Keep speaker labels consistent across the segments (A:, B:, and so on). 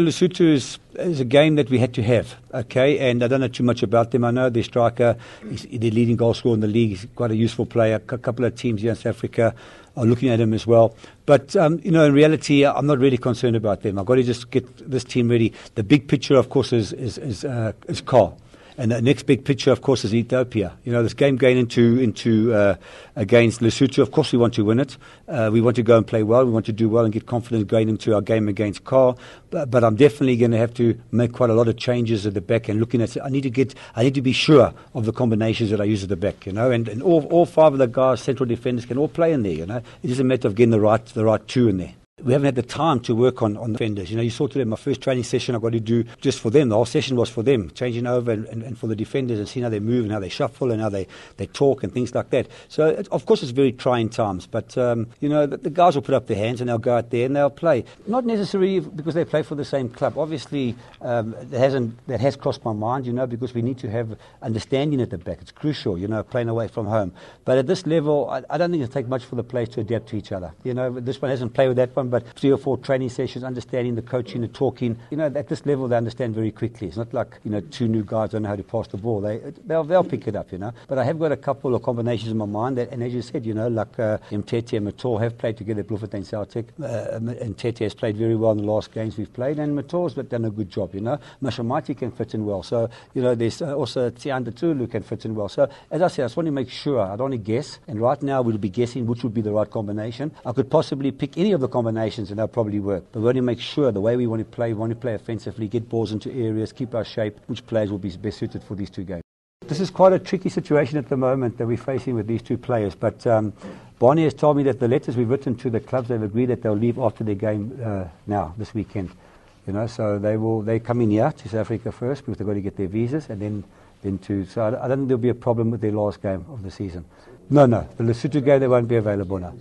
A: Lesotho is, is, a game that we had to have, okay? And I don't know too much about them. I know their striker, is the leading goal scorer in the league, he's quite a useful player. A couple of teams here in South Africa are looking at him as well. But, um, you know, in reality, I'm not really concerned about them. I've got to just get this team ready. The big picture, of course, is, is, is, uh, is Carl. And the next big picture, of course, is Ethiopia. You know, this game going into into uh, against Lesotho. Of course, we want to win it. Uh, we want to go and play well. We want to do well and get confidence going into our game against Car. But, but I'm definitely going to have to make quite a lot of changes at the back and looking at. I need to get. I need to be sure of the combinations that I use at the back. You know, and, and all all five of the guys, central defenders, can all play in there. You know, it is a matter of getting the right the right two in there we haven't had the time to work on, on the defenders. You know, you saw today my first training session I've got to do just for them. The whole session was for them, changing over and, and, and, for the defenders and seeing how they move and how they shuffle and how they, they talk and things like that. So, it, of course, it's very trying times, but, um, you know, the, the, guys will put up their hands and they'll go out there and they'll play. Not necessarily because they play for the same club. Obviously, um, that, hasn't, that has crossed my mind, you know, because we need to have understanding at the back. It's crucial, you know, playing away from home. But at this level, I, I don't think it'll take much for the players to adapt to each other. You know, this one hasn't played with that one program, but three or four training sessions, understanding the coaching, the talking. You know, at this level, they understand very quickly. It's not like, you know, two new guys don't know how to pass the ball. They, they'll, they'll pick it up, you know. But I have got a couple of combinations in my mind. That, and as you said, you know, like uh, Mtete and Mator have played together at and Celtic. Uh, Mtete has played very well in the last games we've played, and Mator's done a good job, you know. Mashamati can fit in well. So, you know, there's also Tianda Tulu can fit in well. So, as I said, I just want to make sure. I don't want to guess. And right now, we'll be guessing which would be the right combination. I could possibly pick any of the combinations combinations, and they'll probably work. But we want to make sure the way we want to play, we want to play offensively, get balls into areas, keep our shape, which players will be best suited for these two games. This is quite a tricky situation at the moment that we're facing with these two players. But um, Barney has told me that the letters we've written to the clubs, they've agreed that they'll leave after their game uh, now, this weekend. You know, so they will they come in here to South Africa first because they've got to get their visas and then then to. So I, don't think there'll be a problem with their last game of the season. No, no, the Lesotho game they won't be available now.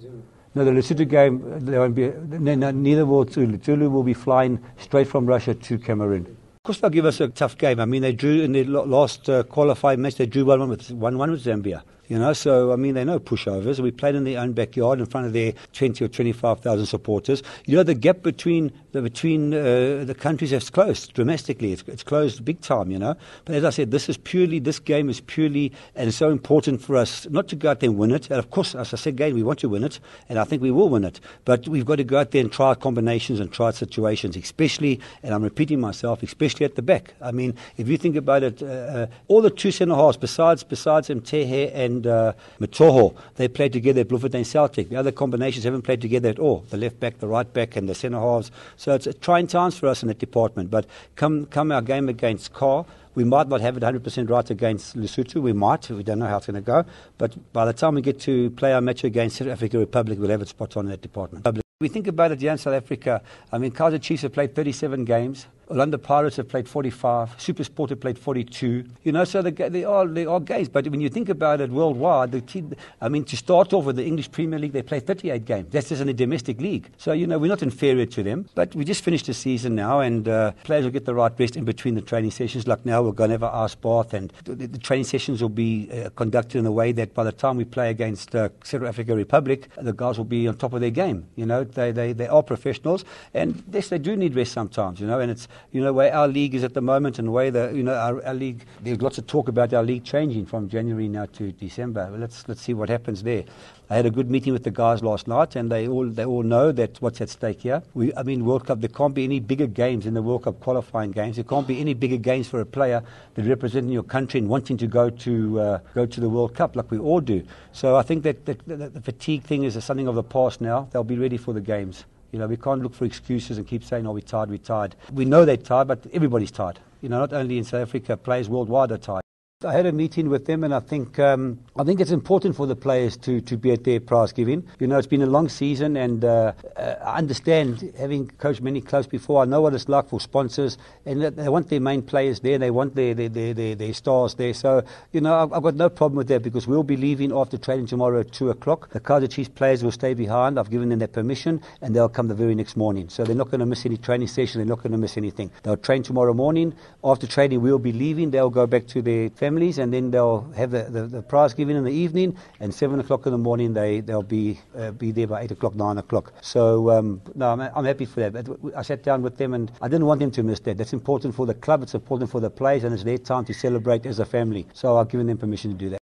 A: No, the Lesotho game, there won't be, no, neither will Tulu. Tulu will be flying straight from Russia to Cameroon. Of course, they'll give us a tough game. I mean, they drew in the last uh, qualifying match, they drew 1 1 with, 1 1 with Zambia. You know, so I mean, they're no pushovers. We played in their own backyard in front of their 20 or 25,000 supporters. You know, the gap between the between uh, the countries has closed domestically. It's, it's closed big time. You know, but as I said, this is purely this game is purely and so important for us not to go out there and win it. And of course, as I said again, we want to win it, and I think we will win it. But we've got to go out there and try combinations and try situations, especially. And I'm repeating myself, especially at the back. I mean, if you think about it, uh, uh all the two centre halves besides besides Mtehe and and uh, Matoho. They played together at Bloemfontein Celtic. The other combinations haven't played together at all. The left back, the right back, and the centre halves. So it's a trying times for us in that department. But come, come our game against Carr, we might not have it 100% right against Lesotho. We might. We don't know how it's going to go. But by the time we get to play our match against South Africa Republic, we'll have it spot on in that department. We think about it here in South Africa. I mean, Kaiser Chiefs have played 37 games. Orlando Pirates have played 45. Sport have played 42. You know, so they, they, are, they are games. But when you think about it worldwide, the team, I mean, to start off with the English Premier League, they play 38 games. That's just in a domestic league. So, you know, we're not inferior to them. But we just finished the season now, and uh, players will get the right rest in between the training sessions. Like now, we're going to have our bath, and the, the, training sessions will be uh, conducted in a way that by the time we play against uh, Central African Republic, the guys will be on top of their game. You know, they, they, they are professionals, and yes, they do need rest sometimes, you know, and it's you know, where our league is at the moment and where the, you know, our, our league, there's lots of talk about our league changing from January now to December. let's, let's see what happens there. I had a good meeting with the guys last night, and they all they all know that what's at stake here. We, I mean, World Cup. There can't be any bigger games in the World Cup qualifying games. There can't be any bigger games for a player that representing your country and wanting to go to uh, go to the World Cup like we all do. So I think that, that the fatigue thing is something of the past now. They'll be ready for the games. You know, we can't look for excuses and keep saying, oh, we're tired, we're tired. We know they're tired, but everybody's tired. You know, not only in South Africa, players worldwide are tired. I had a meeting with them, and I think um, I think it's important for the players to, to be at their prize giving. You know, it's been a long season, and uh, uh I understand having coached many clubs before. I know what it's like for sponsors, and they want their main players there. They want their their, their, their, their stars there. So you know, I've, I've, got no problem with that because we'll be leaving after training tomorrow at two o'clock. The Kaiser Chiefs players will stay behind. I've given them their permission, and they'll come the very next morning. So they're not going to miss any training session. They're not going to miss anything. They'll train tomorrow morning. After training, we'll be leaving. They'll go back to their families, and then they'll have the, the, the prize given in the evening, and 7 o'clock in the morning they, they'll be, uh, be there by 8 o'clock, 9 o'clock. So, um, no, I'm, I'm, happy for that. I sat down with them, and I didn't want them to miss that. That's important for the club, it's important for the players, and it's their time to celebrate as a family. So I've given them permission to do that.